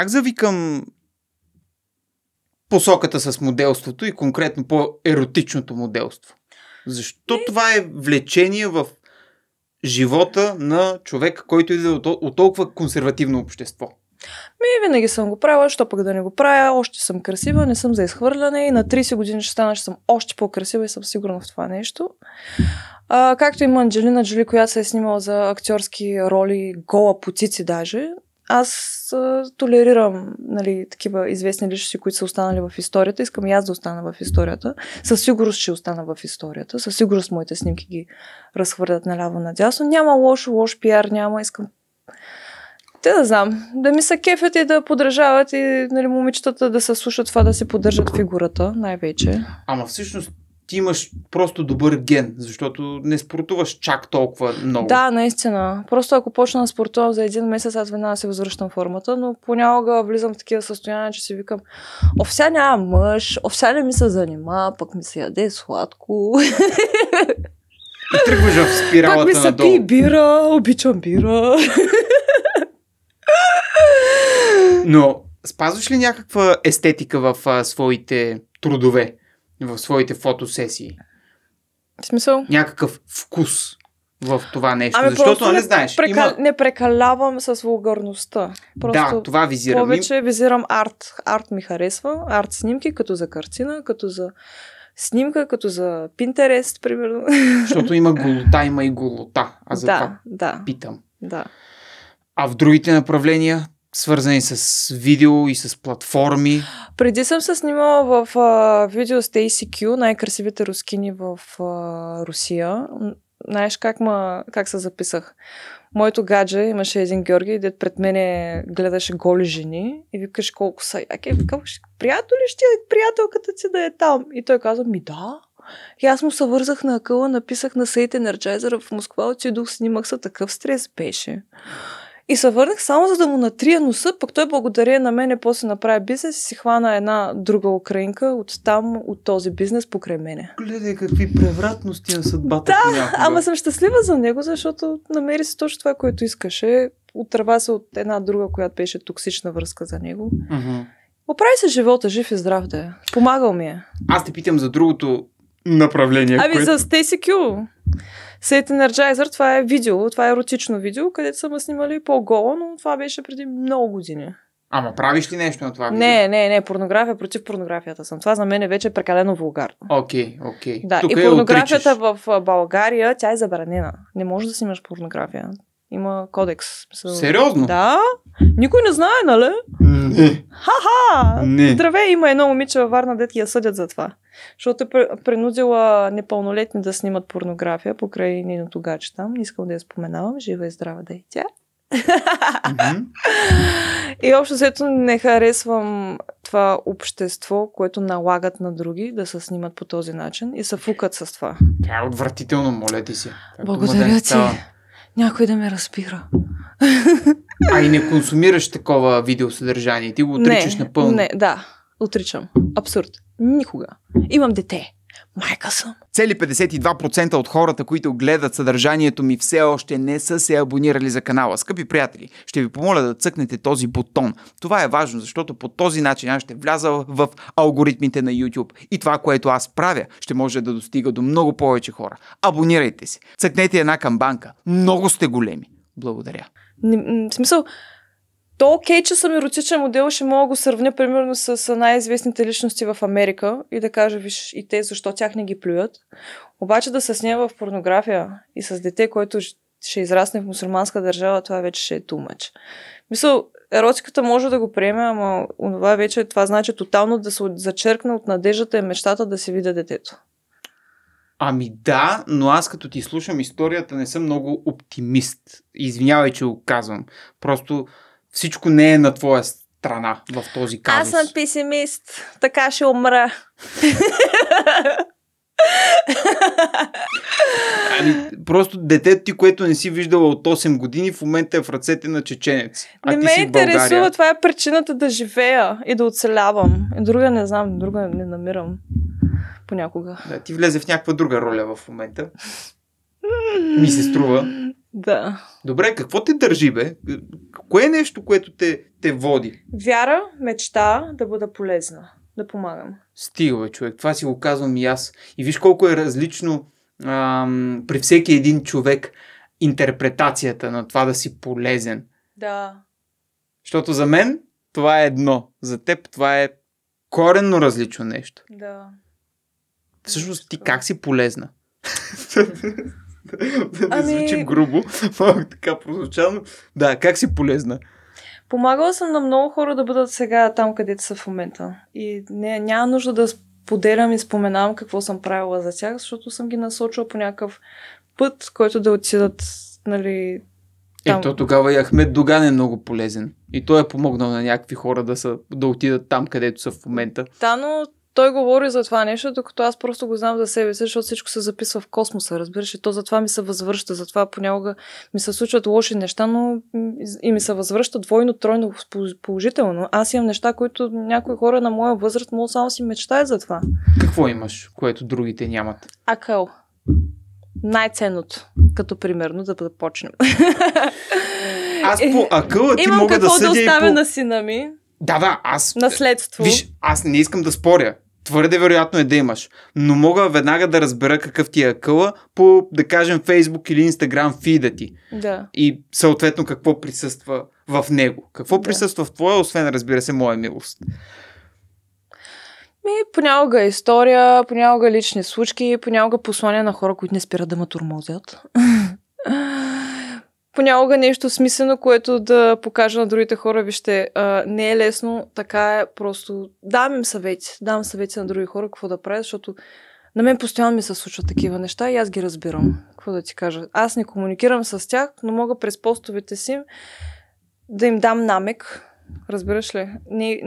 как завикам посоката с моделството и конкретно по-еротичното моделство? Защо и... Е. това е влечение в живота на човек, който идва от, толкова консервативно общество? Ми, винаги съм го правила, що пък да не го правя, още съм красива, не съм за изхвърляне и на 30 години ще стана, че съм още по-красива и съм сигурна в това нещо. А, както има Анджелина Джоли, която се е снимала за актьорски роли, гола по цици, даже, аз а, толерирам нали, такива известни личности, които са останали в историята. Искам и аз да остана в историята. Със сигурност ще остана в историята. Със сигурност моите снимки ги разхвърлят наляво надясно. Няма лошо, лош пиар няма. Искам те да знам, да ми са кефят и да подражават и нали, момичетата да се слушат това, да си поддържат фигурата, най-вече. Ама всъщност ти имаш просто добър ген, защото не спортуваш чак толкова много. Да, наистина. Просто ако почна да спортувам за един месец, аз веднага се възвръщам формата, но понякога влизам в такива състояния, че си викам, овся няма мъж, овся не ми се занимава, пък ми се яде сладко. И тръгваш в спиралата Пак ми се надолу. пи бира, обичам бира. Но спазваш ли някаква естетика в а, своите трудове? в своите фотосесии? В смисъл? Някакъв вкус в това нещо. Ами защото, не, не знаеш. Прека... Има... Не прекалявам с вулгарността. Просто да, това визирам. Повече визирам арт. Арт ми харесва. Арт снимки, като за картина, като за снимка, като за пинтерест, примерно. Защото има голота, има и голота. Аз за да, това да. питам. Да. А в другите направления свързани с видео и с платформи. Преди съм се снимала в а, видео с ACQ, най-красивите рускини в а, Русия. Знаеш как, ма, как се записах? Моето гадже имаше един Георги, дед пред мене гледаше голи жени и викаш колко са яки. Викаш, приятел ли ще е? приятелката ти да е там? И той каза, ми да. И аз му се вързах на къла, написах на Сейт Енерджайзера в Москва, отидох, снимах се, такъв стрес беше. И се върнах само за да му натрия носа, пък той благодарение на мене после направи бизнес и си хвана една друга украинка от там, от този бизнес покрай мене. Гледай какви превратности на съдбата. Да, понякога. ама съм щастлива за него, защото намери се точно това, което искаше. Отърва се от една друга, която беше токсична връзка за него. Uh-huh. Оправи се живота, жив и здрав да е. Помагал ми е. Аз те питам за другото направление. Ами което... за Стейси Кю. Сейт Energizer, това е видео, това е еротично видео, където са ме снимали по-голо, но това беше преди много години. Ама правиш ли нещо на това? Видео? Не, не, не, порнография против порнографията съм. Това за мен е вече прекалено вулгарно. Окей, okay, окей. Okay. Да, Тука и е порнографията е в България, тя е забранена. Не можеш да си имаш порнография. Има кодекс. Сериозно? Да. Никой не знае, нали? Не. Ха-ха! Не. Здравей, има едно момиче във Варна, дет я съдят за това. Защото е принудила непълнолетни да снимат порнография покрай нейното гадже там. Не искам да я споменавам. Жива и здрава да е и тя. и общо взето не харесвам това общество, което налагат на други да се снимат по този начин и се фукат с това. Тя е отвратително, моля ти се. Благодаря ти. Някой да ме разбира. а и не консумираш такова видеосъдържание. Ти го отричаш не, напълно. Не, да. Отричам. Абсурд. Никога. Имам дете. Майка съм. Цели 52% от хората, които гледат съдържанието ми все още не са се абонирали за канала. Скъпи приятели, ще ви помоля да цъкнете този бутон. Това е важно, защото по този начин аз ще вляза в алгоритмите на YouTube и това, което аз правя, ще може да достига до много повече хора. Абонирайте се. Цъкнете една камбанка. Много сте големи. Благодаря. Не, в смисъл, то окей, okay, че съм еротичен модел, ще мога да го сравня примерно с най-известните личности в Америка и да кажа, виж, и те защо тях не ги плюят. Обаче да се снима в порнография и с дете, което ще израсне в мусульманска държава, това вече ще е тумач. Мисъл, еротиката може да го приеме, ама това вече, това значи тотално да се зачеркне от надеждата и мечтата да се видя детето. Ами да, но аз като ти слушам историята не съм много оптимист. Извинявай, че го казвам. Просто всичко не е на твоя страна в този казус. Аз съм песимист, така ще умра. Ами, просто детето ти, което не си виждала от 8 години, в момента е в ръцете на чеченец. А не ме си интересува, това е причината да живея и да оцелявам. И друга не знам, друга не намирам понякога. Да, ти влезе в някаква друга роля в момента. Ми се струва. Да. Добре, какво те държи, бе? Кое е нещо, което те, те води? Вяра, мечта да бъда полезна, да помагам. Стига, бе, човек. Това си го казвам и аз. И виж колко е различно ам, при всеки един човек интерпретацията на това да си полезен. Да. Защото за мен това е едно. За теб това е коренно различно нещо. Да. Всъщност ти как си полезна? да ами... звучи грубо, малко така прозвучано. Да, как си полезна? Помагала съм на много хора да бъдат сега там, където са в момента. И не, няма нужда да споделям и споменавам какво съм правила за тях, защото съм ги насочила по някакъв път, който да отидат, нали, е, там. Ето тогава и Ахмед Доган е много полезен. И той е помогнал на някакви хора да, са, да отидат там, където са в момента. Да, но той говори за това нещо, докато аз просто го знам за себе си, защото всичко се записва в космоса, разбираш, и то затова ми се възвръща, затова понякога ми се случват лоши неща, но и ми се възвръща двойно, тройно, положително. Аз имам неща, които някои хора на моя възраст могат само си мечтаят за това. Какво имаш, което другите нямат? Акъл. Най-ценното, като примерно да започнем. Аз по акъла ти Имам мога какво да, да оставя по... на сина ми. Да, да, аз. Наследство. Виж, аз не искам да споря твърде вероятно е да имаш. Но мога веднага да разбера какъв ти е акъла по, да кажем, Facebook или Instagram фида ти. Да. И съответно какво присъства в него. Какво да. присъства в твоя, освен, разбира се, моя милост. Ми, понякога е история, понякога лични случки, понякога послания на хора, които не спират да ме турмозят. понякога нещо смислено, което да покажа на другите хора, вижте, а, не е лесно, така е, просто дам им съвети, дам съвети на други хора какво да правят, защото на мен постоянно ми се случват такива неща и аз ги разбирам. Какво да ти кажа? Аз не комуникирам с тях, но мога през постовете си да им дам намек. Разбираш ли? Не,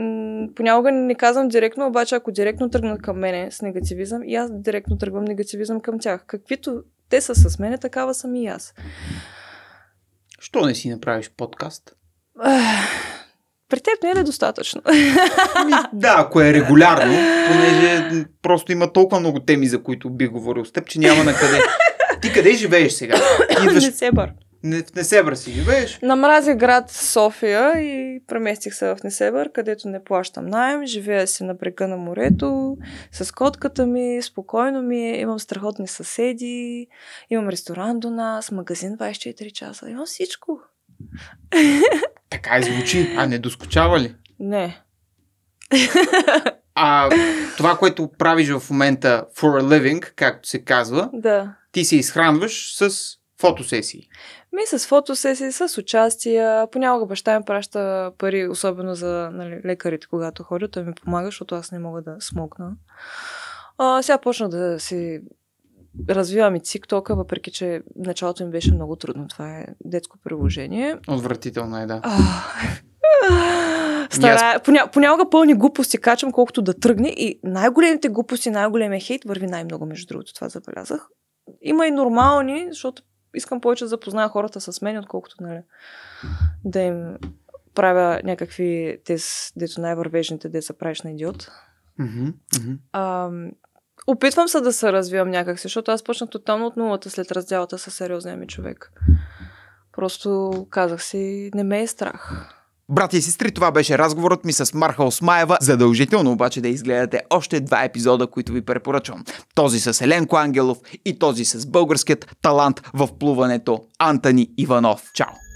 понякога не казвам директно, обаче ако директно тръгнат към мене с негативизъм, и аз директно тръгвам негативизъм към тях. Каквито те са с мене, такава съм и аз. Що не си направиш подкаст? При теб не е достатъчно? Ами, да, ако е регулярно, понеже просто има толкова много теми, за които би говорил с теб, че няма на къде. Ти къде живееш сега? Идваш... Не се бър. Не, в Несебър си живееш? Намразих град София и преместих се в Несебър, където не плащам найем. Живея си на брега на морето, с котката ми, спокойно ми е, имам страхотни съседи, имам ресторан до нас, магазин 24 часа, имам всичко. Така и звучи, а не доскочава ли? Не. А това, което правиш в момента for a living, както се казва, да. ти се изхранваш с фотосесии? Ми с фотосесии, с участия. Понякога баща ми праща пари, особено за нали, лекарите, когато ходят. Той ми помага, защото аз не мога да смокна. А, сега почна да си развивам и тиктока, въпреки че началото ми беше много трудно. Това е детско приложение. Отвратително е, да. А, Стара, аз... поня... понякога пълни глупости качвам, колкото да тръгне и най-големите глупости, най-големия хейт върви най-много, между другото, това забелязах. Има и нормални, защото искам повече да запозная хората с мен, отколкото нали, да им правя някакви тез, дето най-вървежните, де са правиш на идиот. Mm-hmm. Mm-hmm. А, опитвам се да се развивам някакси, защото аз почнах тотално от нулата след разделата с сериозния ми човек. Просто казах си, не ме е страх. Брати и сестри, това беше разговорът ми с Марха Осмаева. Задължително обаче да изгледате още два епизода, които ви препоръчвам. Този с Еленко Ангелов и този с българският талант в плуването Антони Иванов. Чао!